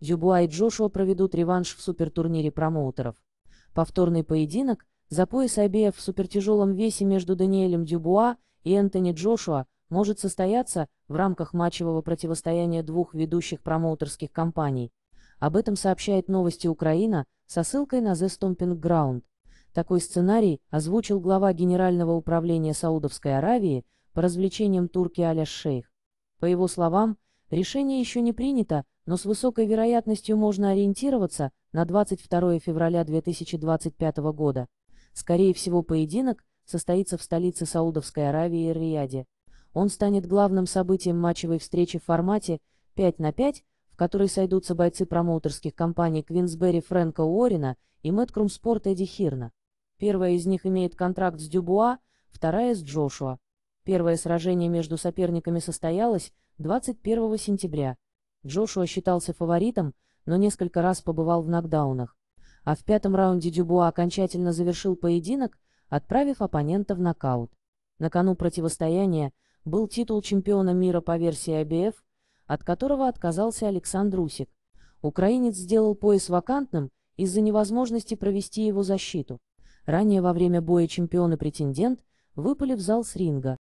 Дюбуа и Джошуа проведут реванш в супертурнире промоутеров. Повторный поединок за пояс обеев в супертяжелом весе между Даниэлем Дюбуа и Энтони Джошуа может состояться в рамках матчевого противостояния двух ведущих промоутерских компаний. Об этом сообщает новости Украина со ссылкой на The Stomping Ground. Такой сценарий озвучил глава Генерального управления Саудовской Аравии по развлечениям турки Аля Шейх. По его словам, решение еще не принято, но с высокой вероятностью можно ориентироваться на 22 февраля 2025 года. Скорее всего, поединок состоится в столице Саудовской Аравии Эр-Рияде. Он станет главным событием матчевой встречи в формате 5 на 5, в которой сойдутся бойцы промоутерских компаний Квинсбери Фрэнка Уоррена и Мэткрум Спорт Эдди Хирна. Первая из них имеет контракт с Дюбуа, вторая с Джошуа. Первое сражение между соперниками состоялось 21 сентября. Джошуа считался фаворитом, но несколько раз побывал в нокдаунах, а в пятом раунде Дюбуа окончательно завершил поединок, отправив оппонента в нокаут. На кону противостояния был титул чемпиона мира по версии АБФ, от которого отказался Александр Усик. Украинец сделал пояс вакантным из-за невозможности провести его защиту. Ранее во время боя чемпион и претендент выпали в зал с ринга.